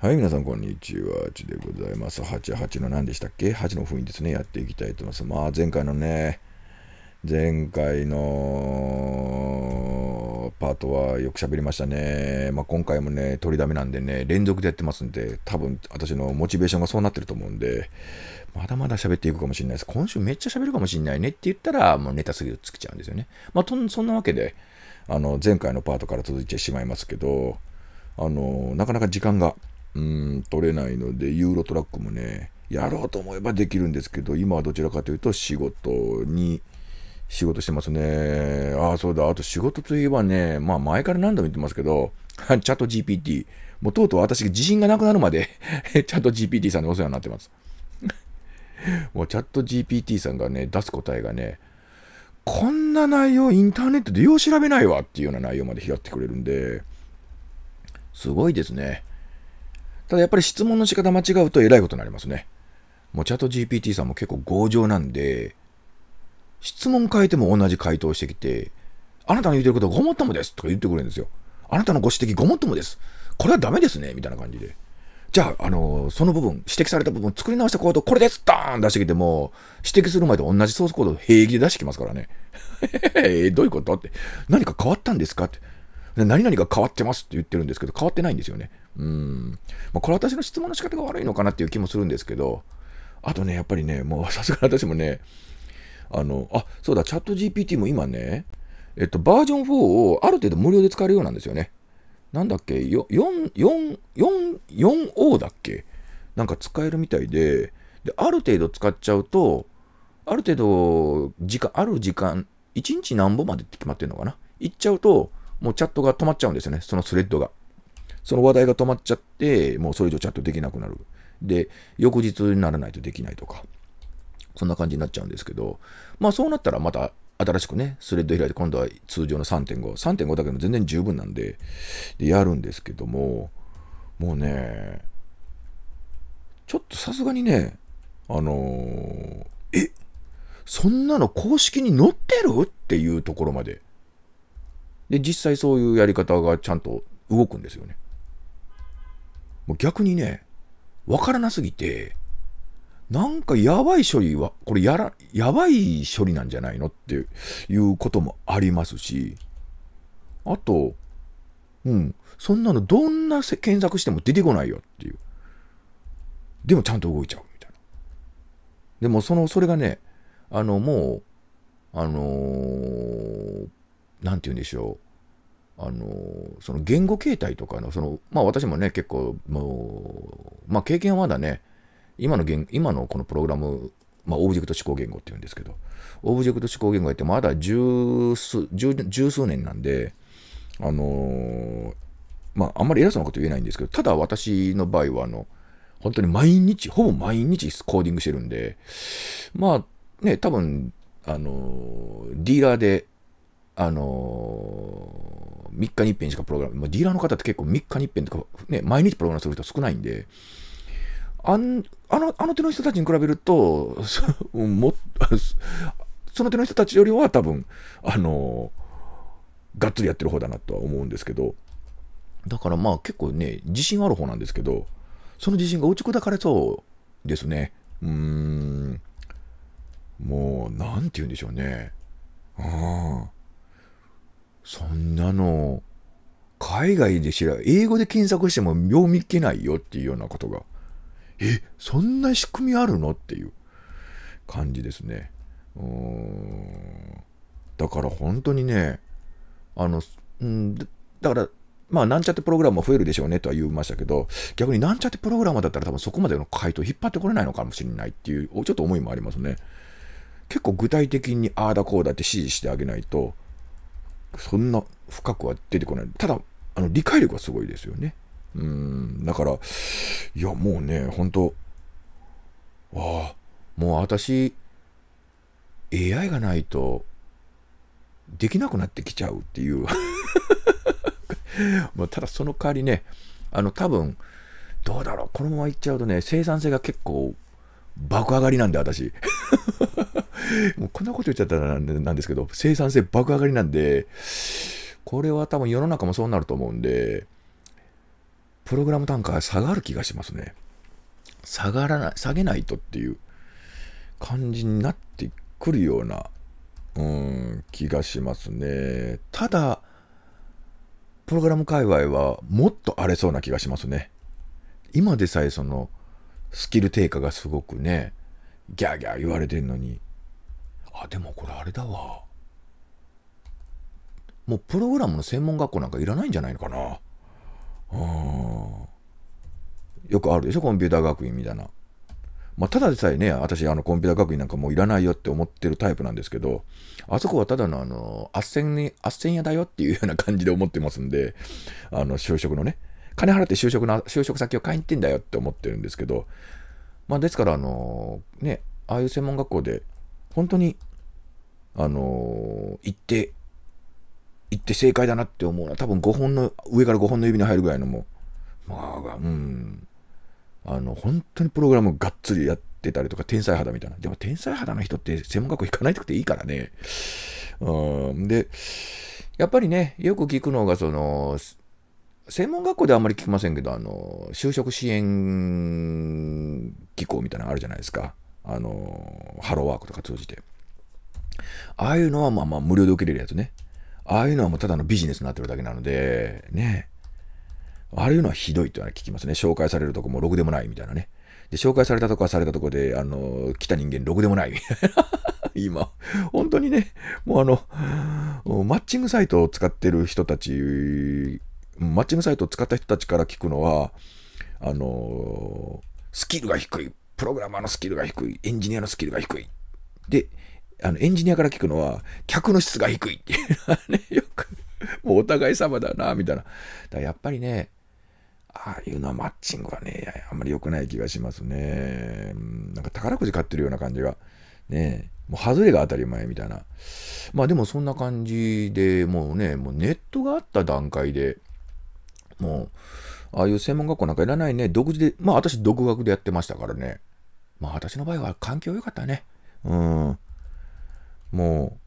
はい、皆さん、こんにちは。ちでございます。88の何でしたっけ ?8 の封印ですね。やっていきたいと思います。まあ、前回のね、前回のパートはよく喋りましたね。まあ、今回もね、取りだめなんでね、連続でやってますんで、多分私のモチベーションがそうなってると思うんで、まだまだ喋っていくかもしれないです。今週めっちゃ喋るかもしれないねって言ったら、もうネタすぐつきちゃうんですよね。まあ、とそんなわけで、あの、前回のパートから続いてしまいますけど、あの、なかなか時間がうん、取れないので、ユーロトラックもね、やろうと思えばできるんですけど、今はどちらかというと仕事に、仕事してますね。ああ、そうだ。あと仕事といえばね、まあ前から何度も言ってますけど、チャット GPT。もうとうとう私自信がなくなるまで チャット GPT さんにお世話になってます。もうチャット GPT さんがね、出す答えがね、こんな内容インターネットでよう調べないわっていうような内容まで拾ってくれるんで、すごいですね。ただやっぱり質問の仕方間違うとえらいことになりますね。もうチャット GPT さんも結構強情なんで、質問変えても同じ回答してきて、あなたの言ってることごもっともですとか言ってくれるんですよ。あなたのご指摘ごもっともです。これはダメですねみたいな感じで。じゃあ、あの、その部分、指摘された部分作り直したコード、これですドーン出してきても、指摘する前と同じソースコードを平気で出してきますからね。えどういうことって。何か変わったんですかって。何々が変わってますって言ってるんですけど、変わってないんですよね。うん。まあ、これ私の質問の仕方が悪いのかなっていう気もするんですけど、あとね、やっぱりね、もう さすが私もね、あの、あ、そうだ、チャット GPT も今ね、えっと、バージョン4をある程度無料で使えるようなんですよね。なんだっけ、4、4、4、4O だっけなんか使えるみたいで、で、ある程度使っちゃうと、ある程度、時間、ある時間、1日何本までって決まってるのかな行っちゃうと、もうチャットが止まっちゃうんですよね、そのスレッドが。その話題が止まっちゃって、もうそれ以上チャットできなくなる。で、翌日にならないとできないとか、そんな感じになっちゃうんですけど、まあそうなったらまた新しくね、スレッド開いて、今度は通常の3.5、3.5だけでも全然十分なんで、でやるんですけども、もうね、ちょっとさすがにね、あのー、えそんなの公式に載ってるっていうところまでで、実際そういうやり方がちゃんと動くんですよね。もう逆にね、わからなすぎて、なんかやばい処理は、これやら、やばい処理なんじゃないのっていうこともありますし、あと、うん、そんなのどんな検索しても出てこないよっていう。でもちゃんと動いちゃうみたいな。でもその、それがね、あの、もう、あのー、何て言うんでしょうあのその言語形態とかのその、まあ、私もね結構もう、まあ、経験はまだね今の言今のこのプログラム、まあ、オブジェクト思考言語っていうんですけどオブジェクト思考言語ってまだ十数十十数年なんであのまああんまり偉そうなこと言えないんですけどただ私の場合はあの本当に毎日ほぼ毎日コーディングしてるんでまあね多分あのディーラーであのー、3日に1遍しかプログラム、まあ、ディーラーの方って結構3日に1遍とか、ね、毎日プログラムする人少ないんで、あんあのあの手の人たちに比べると、そ も その手の人たちよりは多分、あのー、がっつりやってる方だなとは思うんですけど、だからまあ結構ね、自信ある方なんですけど、その自信が打ち砕かれそうですね。うーん。もう、なんて言うんでしょうね。ああ。そんなの、海外で知ら、英語で検索しても秒見っけないよっていうようなことが、え、そんな仕組みあるのっていう感じですね。うーん。だから本当にね、あの、うん、だから、まあ、なんちゃってプログラムも増えるでしょうねとは言いましたけど、逆になんちゃってプログラムだったら多分そこまでの回答引っ張ってこれないのかもしれないっていう、ちょっと思いもありますね。結構具体的にああだこうだって指示してあげないと、そんな深くは出てこない。ただ、あの、理解力はすごいですよね。うん、だから、いや、もうね、本当ああ、もう私、AI がないと、できなくなってきちゃうっていう まあ、ただその代わりね、あの、多分、どうだろう、このままいっちゃうとね、生産性が結構爆上がりなんで、私。もうこんなこと言っちゃったらなんですけど、生産性爆上がりなんで、これは多分世の中もそうなると思うんで、プログラム単価下がる気がしますね。下がらない、下げないとっていう感じになってくるような、うん、気がしますね。ただ、プログラム界隈はもっと荒れそうな気がしますね。今でさえその、スキル低下がすごくね、ギャーギャー言われてるのに、あでもこれあれだわもうプログラムの専門学校なんかいらないんじゃないのかなうんよくあるでしょコンピューター学院みたいなまあ、ただでさえね、私、あの、コンピューター学院なんかもういらないよって思ってるタイプなんですけど、あそこはただの、あの、あっせんに、あっせん屋だよっていうような感じで思ってますんで、あの、就職のね、金払って就職の、就職先を買いに行ってんだよって思ってるんですけど、まあ、ですから、あの、ね、ああいう専門学校で本当に、あのー、行って、行って正解だなって思うのは、多分5本の、上から5本の指に入るぐらいのもまあ、うん、あの、本当にプログラムがっつりやってたりとか、天才肌みたいな。でも天才肌の人って専門学校行かないとくていいからね。うん、で、やっぱりね、よく聞くのが、その、専門学校ではあんまり聞きませんけど、あの、就職支援機構みたいなのあるじゃないですか。あのハローワークとか通じて。ああいうのはまあまあ無料で受けれるやつね。ああいうのはもうただのビジネスになってるだけなので、ね。ああいうのはひどいってのは聞きますね。紹介されるとこもろくでもないみたいなね。で、紹介されたとこはされたとこで、あの、来た人間ろくでもないみたいな。今、本当にね、もうあの、マッチングサイトを使ってる人たち、マッチングサイトを使った人たちから聞くのは、あの、スキルが低い、プログラマーのスキルが低い、エンジニアのスキルが低い。で、あの、エンジニアから聞くのは、客の質が低いっていうのはね、よく、もうお互い様だな、みたいな。だやっぱりね、ああいうのはマッチングはね、あんまり良くない気がしますね。なんか宝くじ買ってるような感じが。ねもう外れが当たり前みたいな。まあでもそんな感じでもうね、もうネットがあった段階で、もう、ああいう専門学校なんかいらないね、独自で、まあ私独学でやってましたからね。まあ私の場合は環境良かったね。うん。も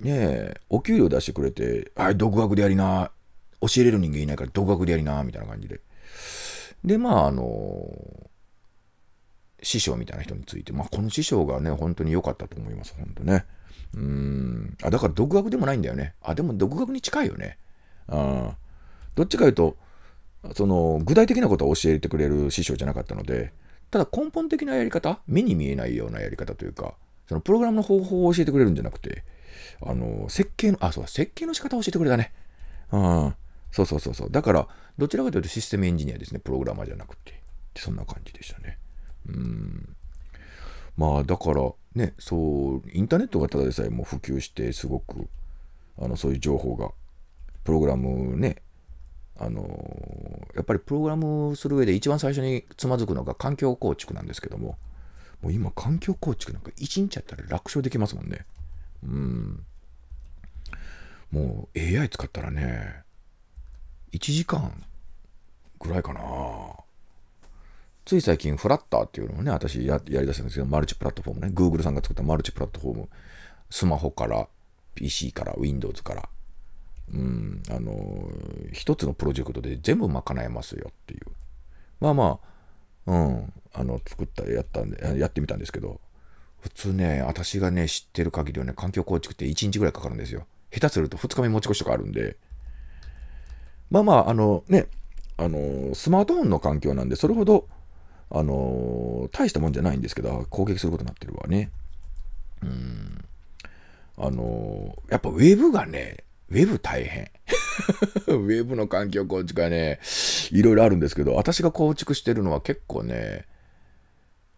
う、ねえ、お給料出してくれて、はい、独学でやりな、教えれる人間いないから独学でやりな、みたいな感じで。で、まあ、あの、師匠みたいな人について、まあ、この師匠がね、本当に良かったと思います、本当ね。うん。あ、だから独学でもないんだよね。あ、でも独学に近いよね。うん。どっちかいうと、その、具体的なことを教えてくれる師匠じゃなかったので、ただ根本的なやり方、目に見えないようなやり方というか、そのプログラムの方法を教えてくれるんじゃなくて、あの、設計の、あ、そう、設計の仕方を教えてくれたね。うん。そうそうそうそう。だから、どちらかというとシステムエンジニアですね。プログラマーじゃなくて。そんな感じでしたね。うん。まあ、だから、ね、そう、インターネットがただでさえもう普及して、すごく、あの、そういう情報が、プログラムね、あのやっぱりプログラムする上で一番最初につまずくのが環境構築なんですけども、もう今環境構築なんか一日やったら楽勝できますもんね。うん。もう AI 使ったらね、1時間ぐらいかな。つい最近フラッターっていうのもね、私ややりだしたんですけど、マルチプラットフォームね、Google さんが作ったマルチプラットフォーム、スマホから PC から Windows からうん、あの、一つのプロジェクトで全部賄えますよっていう。まあまあ、うん、あの、作った、やったんで、やってみたんですけど、普通ね、私がね、知ってる限りはね、環境構築って1日ぐらいかかるんですよ。下手すると2日目持ち越しとかあるんで。まあまあ、あのね、あの、スマートフォンの環境なんで、それほど、あの、大したもんじゃないんですけど、攻撃することになってるわね。うん。あの、やっぱウェブがね、ウェブ大変。ウェブの環境構築はね、いろいろあるんですけど、私が構築してるのは結構ね、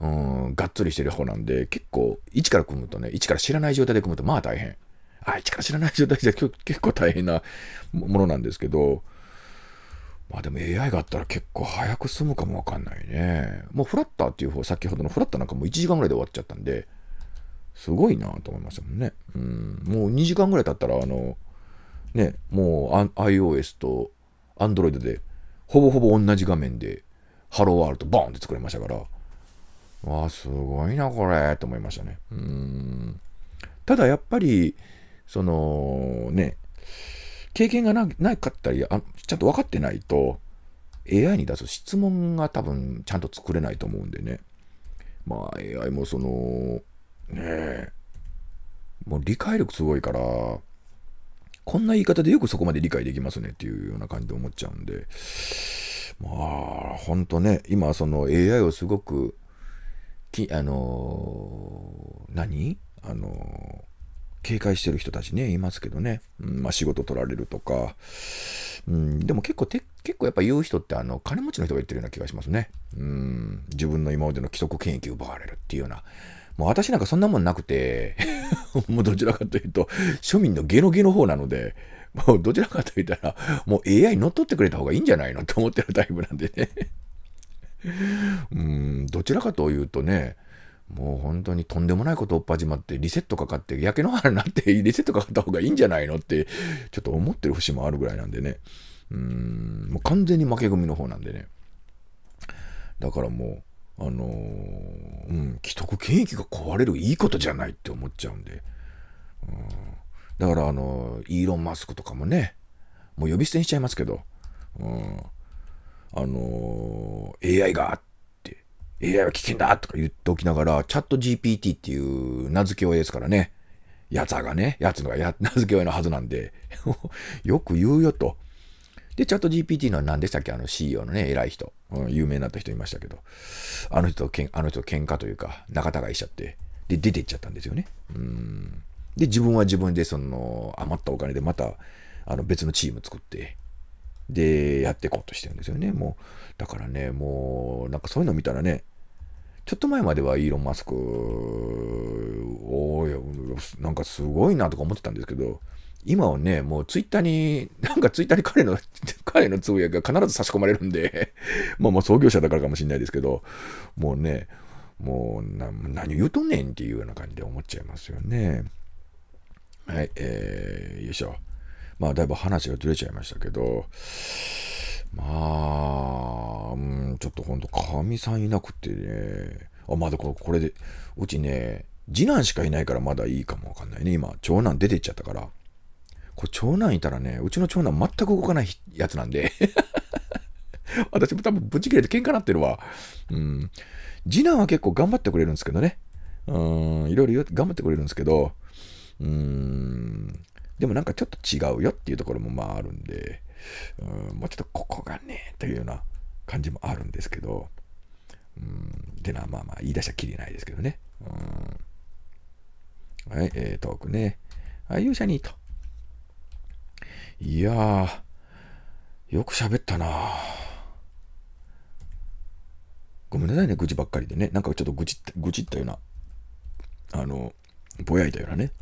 うん、がっつりしてる方なんで、結構、一から組むとね、一から知らない状態で組むと、まあ大変。あ、一から知らない状態じゃ結構大変なものなんですけど、まあでも AI があったら結構早く済むかもわかんないね。もうフラッターっていう方、先ほどのフラッターなんかもう1時間ぐらいで終わっちゃったんで、すごいなと思いましたもんね。うん、もう2時間ぐらい経ったら、あの、ね、もう iOS と Android でほぼほぼ同じ画面でハローワールドボーンって作れましたから、わあ、すごいな、これ、と思いましたね。うん。ただやっぱり、そのね、経験がななかったりあ、ちゃんと分かってないと、AI に出す質問が多分ちゃんと作れないと思うんでね。まあ AI もその、ねえ、もう理解力すごいから、こんな言い方でよくそこまで理解できますねっていうような感じで思っちゃうんで、まあ、ほんとね、今その AI をすごく、きあのー、何あのー、警戒してる人たちね、いますけどね。うん、まあ仕事取られるとか。うん、でも結構て、結構やっぱ言う人ってあの、金持ちの人が言ってるような気がしますね。うん、自分の今までの規則権益奪われるっていうような。もう私なんかそんなもんなくて、もうどちらかというと、庶民のゲノゲの方なので、もうどちらかと言ったら、もう AI 乗っ取ってくれた方がいいんじゃないのと思ってるタイプなんでね。うん、どちらかというとね、もう本当にとんでもないことをっ始まって、リセットかかって、焼け野原になって、リセットかかった方がいいんじゃないのって、ちょっと思ってる節もあるぐらいなんでね。うん、もう完全に負け組の方なんでね。だからもう、あのー、うん、既得権益が壊れるいいことじゃないって思っちゃうんで。うん、だから、あのー、イーロン・マスクとかもね、もう呼び捨てにしちゃいますけど、うん、あのー、AI がって、AI は危険だとか言っておきながら、チャット GPT っていう名付け親ですからね、やつがね、やつのがや名付け親のはずなんで、よく言うよと。で、チャット GPT の何でしたっけあの CEO のね、偉い人、うん、有名になった人いましたけど、あの人けん、あの人喧嘩というか、仲違いしちゃって、で、出てっちゃったんですよね。うん。で、自分は自分で、その、余ったお金でまた、あの、別のチーム作って、で、やっていこうとしてるんですよね。もう、だからね、もう、なんかそういうの見たらね、ちょっと前まではイーロン・マスク、おなんかすごいなとか思ってたんですけど、今はね、もうツイッターに、なんかツイッターに彼の、彼のつぶやきが必ず差し込まれるんで まあまあ創業者だからかもしれないですけど、もうね、もう何を言うとんねんっていうような感じで思っちゃいますよね。はい、えー、よいしょ。まあだいぶ話がずれちゃいましたけど、まあ、うん、ちょっとほんと、かみさんいなくてね、あ、まだこれこれで、うちね、次男しかいないからまだいいかもわかんないね。今、長男出てっちゃったから。こう長男いたらね、うちの長男全く動かないやつなんで 私も多分ぶち切れて喧嘩なってるわ。うん。次男は結構頑張ってくれるんですけどね。うん、いろいろ頑張ってくれるんですけど、うん、でもなんかちょっと違うよっていうところもまああるんで、うん、もうちょっとここがね、というような感じもあるんですけど、うん、のな、まあまあ言い出しゃきりないですけどね。うん、はい、えー、トークね。あ、勇者にと。いやー、よく喋ったなごめんなさいね、愚痴ばっかりでね。なんかちょっと愚痴愚痴ったような、あの、ぼやいたようなね、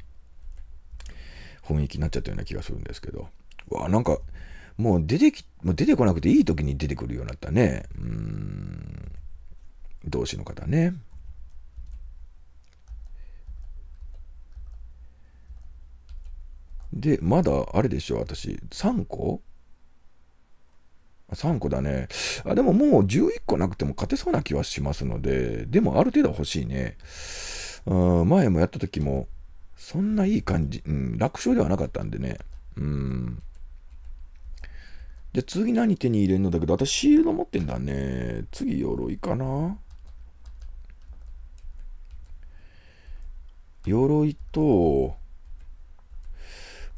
雰囲気になっちゃったような気がするんですけど。わあ、なんか、もう出てき、もう出てこなくていい時に出てくるようになったね。うん。同志の方ね。で、まだあれでしょ、私。3個 ?3 個だね。あ、でももう11個なくても勝てそうな気はしますので、でもある程度欲しいね。うん、前もやった時も、そんないい感じ、うん、楽勝ではなかったんでね。うん。じゃあ次何手に入れるのだけど、私シールド持ってんだね。次鎧かな。鎧と、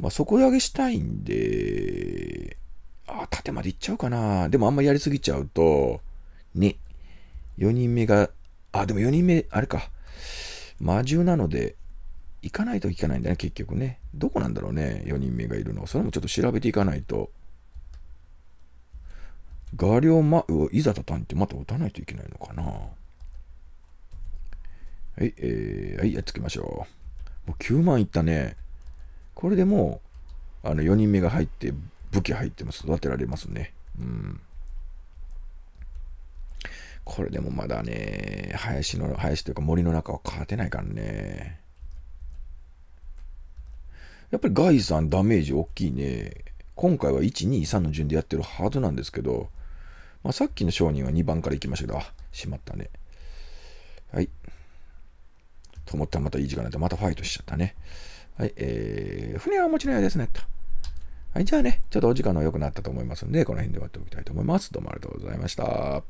まあ、底上げしたいんで、あ、縦まで行っちゃうかな。でもあんまやりすぎちゃうと、ね、4人目が、あ、でも4人目、あれか。魔獣なので、行かないといけないんだね、結局ね。どこなんだろうね、4人目がいるの。それもちょっと調べていかないと。画量ま、いざたたんってまた打たないといけないのかな。はい、えー、はい、やっつけましょう。もう9万いったね。これでもう、あの、4人目が入って、武器入っても育てられますね。うん。これでもまだね、林の、林というか森の中は勝てないからね。やっぱりガイさんダメージ大きいね。今回は1、2、3の順でやってるはずなんですけど、まあ、さっきの商人は2番から行きましたけど、あ、しまったね。はい。と思ったらまたいい時間になって、またファイトしちゃったね。はい、えー、船はお持ちのようですね、と。はい、じゃあね、ちょっとお時間の良くなったと思いますんで、この辺で終わっておきたいと思います。どうもありがとうございました。